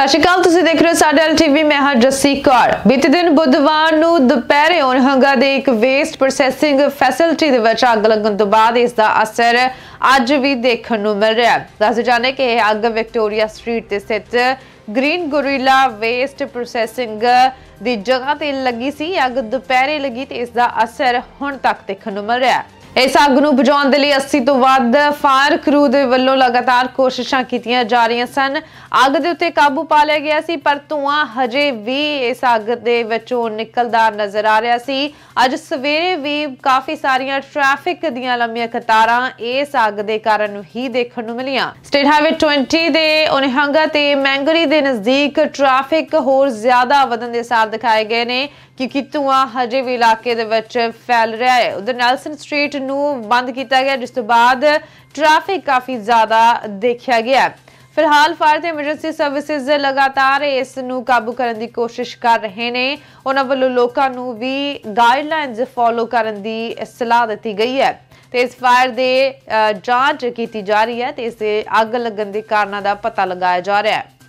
ਸਤਿ ਸ਼੍ਰੀ ਅਕਾਲ ਤੁਸੀਂ ਦੇਖ ਰਹੇ ਹੋ ਸਾਡਾ ਐਲਟੀਵੀ ਮੈਂ ਹਾਂ ਜੱਸੀ ਕੌਰ ਬੀਤੇ ਦਿਨ ਬੁੱਧਵਾਰ ਨੂੰ ਦੁਪਹਿਰੇ ਹੰਗਾ ਦੇ ਇੱਕ ਵੇਸਟ ਪ੍ਰੋਸੈਸਿੰਗ ਫੈਸਿਲਿਟੀ ਦੇ ਵਿੱਚ ਅੱਗ ਲੱਗਣ ਤੋਂ ਬਾਅਦ ਇਸ ਦਾ ਅਸਰ ਅੱਜ ਵੀ ਦੇਖਣ ਨੂੰ ਮਿਲ ਰਿਹਾ ਹੈ ਦੱਸ ਜਾਣੇ ਕਿ ਇਹ ਅੱਗ ਵਿਕਟੋਰੀਆ ਸਟਰੀਟ ਤੇ ਸਥਿਤ ਗ੍ਰੀਨ ਗੋਰੀਲਾ ਵੇਸਟ ਪ੍ਰੋਸੈਸਿੰਗ ਦੀ ਜਗ੍ਹਾ ਤੇ ਲੱਗੀ ਸੀ ਅੱਗ ਦੁਪਹਿਰੇ ਲੱਗੀ ਤੇ ਇਸ ਦਾ ਅਸਰ ਹੁਣ ਤੱਕ ਦੇਖਣ ਨੂੰ ਮਿਲ ਰਿਹਾ ਹੈ ਇਸ ਅੱਗ ਨੂੰ ਬੁਝਾਉਣ ਦੇ ਲਈ 80 ਤੋਂ ਵੱਧ ਫਾਇਰ ਕਰੂ ਦੇ ਵੱਲੋਂ ਲਗਾਤਾਰ ਕੋਸ਼ਿਸ਼ਾਂ ਕੀਤੀਆਂ ਜਾ ਰਹੀਆਂ ਸਨ ਅੱਗ ਦੇ ਉੱਤੇ ਕਾਬੂ ਪਾ ਲਿਆ ਗਿਆ ਸੀ ਪਰ ਧੂਆਂ ਹਜੇ ਵੀ ਇਸ ਅੱਗ ਦੇ ਵਿੱਚੋਂ ਨਿਕਲਦਾ ਨਜ਼ਰ ਆ ਰਿਹਾ ਸੀ ਅੱਜ ਸਵੇਰੇ ਵੀ ਕਾਫੀ ਸਾਰੀਆਂ ਟ੍ਰੈਫਿਕ ਦੀਆਂ ਲੰਮੀਆਂ ਕਤਾਰਾਂ ਇਸ ਅੱਗ ਦੇ ਕਾਰਨ ਹੀ ਦੇਖਣ ਨੂੰ ਮਿਲੀਆਂ ਸਟੇਟ ਹਾਈਵੇ 20 ਦੇ ਉਨਹੰਗਾ ਤੇ ਮੈਂਗਰੀ ਦੇ ਨਜ਼ਦੀਕ ਟ੍ਰੈਫਿਕ ਹੋਰ ਜ਼ਿਆਦਾ ਵਧਣ ਦੇ ਸਾਰ ਦਿਖਾਏ ਗਏ ਨੇ ਕਿਉਂਕਿ ਧੂਆਂ ਹਜੇ ਵੀ ਇਲਾਕੇ ਦੇ ਵਿੱਚ ਫੈਲ ਰਿਹਾ ਹੈ ਉਧਰ ਨੈਲਸਨ ਸਟਰੀਟ ਨੂੰ ਬੰਦ ਕੀਤਾ ਗਿਆ ਜਿਸ ਤੋਂ ਬਾਅਦ ਟ੍ਰੈਫਿਕ ਕਾਫੀ ਜ਼ਿਆਦਾ ਦੇਖਿਆ ਗਿਆ ਫਿਲਹਾਲ ਫਾਇਰ ਤੇ ਐਮਰਜੈਂਸੀ ਸਰਵਿਸਿਜ਼ ਲਗਾਤਾਰ ਇਸ ਨੂੰ ਕਾਬੂ ਕਰਨ ਦੀ ਕੋਸ਼ਿਸ਼ ਕਰ ਰਹੇ ਨੇ ਉਹਨਾਂ ਵੱਲੋਂ ਲੋਕਾਂ ਨੂੰ ਵੀ ਗਾਈਡਲਾਈਨਸ ਫੋਲੋ ਕਰਨ ਦੀ ਸਲਾਹ ਦਿੱਤੀ ਗਈ ਹੈ ਤੇ ਇਸ ਫਾਇਰ ਦੇ ਜਾਂਚ ਕੀਤੀ ਜਾ ਰਹੀ ਹੈ ਤੇ ਇਸ ਅੱਗ ਲੱਗਣ ਦੇ ਕਾਰਨਾਂ ਦਾ ਪਤਾ ਲਗਾਇਆ ਜਾ ਰਿਹਾ ਹੈ